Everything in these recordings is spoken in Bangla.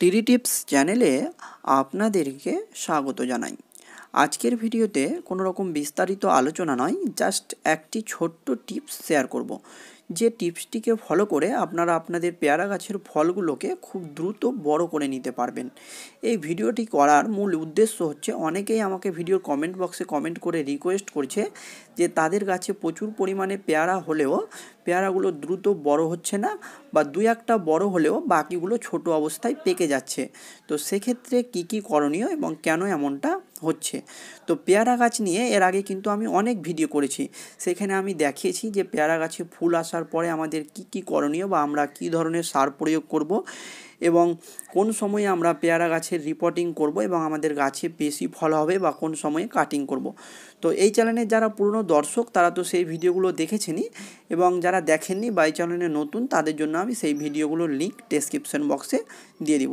টিরি টিপস চ্যানেলে আপনাদেরকে স্বাগত জানাই আজকের ভিডিওতে কোনো রকম বিস্তারিত আলোচনা নয় জাস্ট একটি ছোট্ট টিপস শেয়ার করব। যে টিপসটিকে ফলো করে আপনারা আপনাদের পেয়ারা গাছের ফলগুলোকে খুব দ্রুত বড় করে নিতে পারবেন এই ভিডিওটি করার মূল উদ্দেশ্য হচ্ছে অনেকেই আমাকে ভিডিওর কমেন্ট বক্সে কমেন্ট করে রিকোয়েস্ট করছে যে তাদের গাছে প্রচুর পরিমাণে পেয়ারা হলেও পেয়ারাগুলো দ্রুত বড় হচ্ছে না বা দু একটা বড় হলেও বাকিগুলো ছোট অবস্থায় পেকে যাচ্ছে তো সেক্ষেত্রে কি কি করণীয় এবং কেন এমনটা হচ্ছে তো পেয়ারা গাছ নিয়ে এর আগে কিন্তু আমি অনেক ভিডিও করেছি সেখানে আমি দেখিয়েছি যে পেয়ারা গাছে ফুল আসার পরে আমাদের কি কি করণীয় বা আমরা কি ধরনের সার প্রয়োগ করব এবং কোন সময়ে আমরা পেয়ারা গাছের রিপোর্টিং করব এবং আমাদের গাছে বেশি ফল হবে বা কোন সময়ে কাটিং করব তো এই চ্যানেলের যারা পুরনো দর্শক তারা তো সেই ভিডিওগুলো দেখেছেনি এবং যারা দেখেননি বা এই চ্যানেলে নতুন তাদের জন্য আমি সেই ভিডিওগুলোর লিঙ্ক ডেসক্রিপশান বক্সে দিয়ে দিব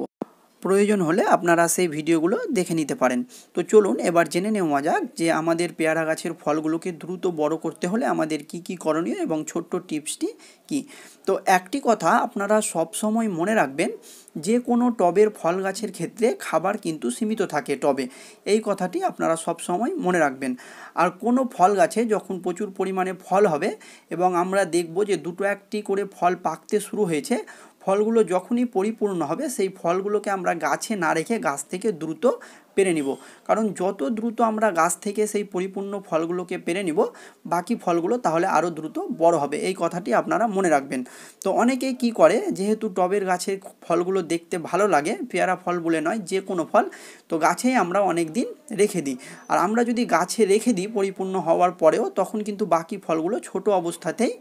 প্রয়োজন হলে আপনারা সেই ভিডিওগুলো দেখে নিতে পারেন তো চলুন এবার জেনে নেওয়া যাক যে আমাদের পেয়ারা গাছের ফলগুলোকে দ্রুত বড় করতে হলে আমাদের কি কি করণীয় এবং ছোট্ট টিপসটি কি তো একটি কথা আপনারা সব সময় মনে রাখবেন যে কোনো টবের ফল গাছের ক্ষেত্রে খাবার কিন্তু সীমিত থাকে টবে এই কথাটি আপনারা সব সময় মনে রাখবেন আর কোনো ফল গাছে যখন প্রচুর পরিমাণে ফল হবে এবং আমরা দেখব যে দুটো একটি করে ফল পাকতে শুরু হয়েছে ফলগুলো যখনই পরিপূর্ণ হবে সেই ফলগুলোকে আমরা গাছে না রেখে গাছ থেকে দ্রুত পেরে নিব কারণ যত দ্রুত আমরা গাছ থেকে সেই পরিপূর্ণ ফলগুলোকে পেরে নিব বাকি ফলগুলো তাহলে আরও দ্রুত বড় হবে এই কথাটি আপনারা মনে রাখবেন তো অনেকে কি করে যেহেতু টবের গাছের ফলগুলো দেখতে ভালো লাগে পেয়ারা ফল বলে নয় যে কোনো ফল তো গাছেই আমরা অনেক দিন রেখে দিই আর আমরা যদি গাছে রেখে দিই পরিপূর্ণ হওয়ার পরেও তখন কিন্তু বাকি ফলগুলো ছোট অবস্থাতেই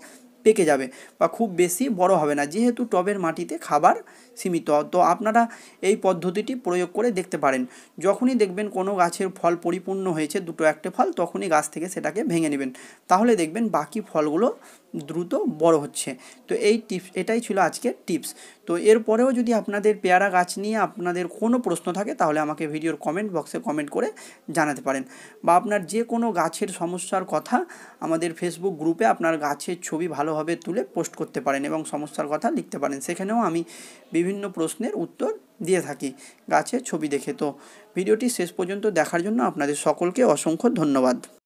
পেকে যাবে বা খুব বেশি বড় হবে না যেহেতু টবের মাটিতে খাবার সীমিত তো আপনারা এই পদ্ধতিটি প্রয়োগ করে দেখতে পারেন যখনই দেখবেন কোনো গাছের ফল পরিপূর্ণ হয়েছে দুটো একটা ফল তখনই গাছ থেকে সেটাকে ভেঙে নেবেন তাহলে দেখবেন বাকি ফলগুলো দ্রুত বড় হচ্ছে তো এই টিপস এটাই ছিল আজকের টিপস তো এরপরেও যদি আপনাদের পেয়ারা গাছ নিয়ে আপনাদের কোনো প্রশ্ন থাকে তাহলে আমাকে ভিডিওর কমেন্ট বক্সে কমেন্ট করে জানাতে পারেন বা আপনার যে কোনো গাছের সমস্যার কথা আমাদের ফেসবুক গ্রুপে আপনার গাছের ছবি ভালোভাবে তুলে পোস্ট করতে পারেন এবং সমস্যার কথা লিখতে পারেন সেখানেও আমি বিভিন্ন প্রশ্নের উত্তর দিয়ে থাকি গাছের ছবি দেখে তো ভিডিওটি শেষ পর্যন্ত দেখার জন্য আপনাদের সকলকে অসংখ্য ধন্যবাদ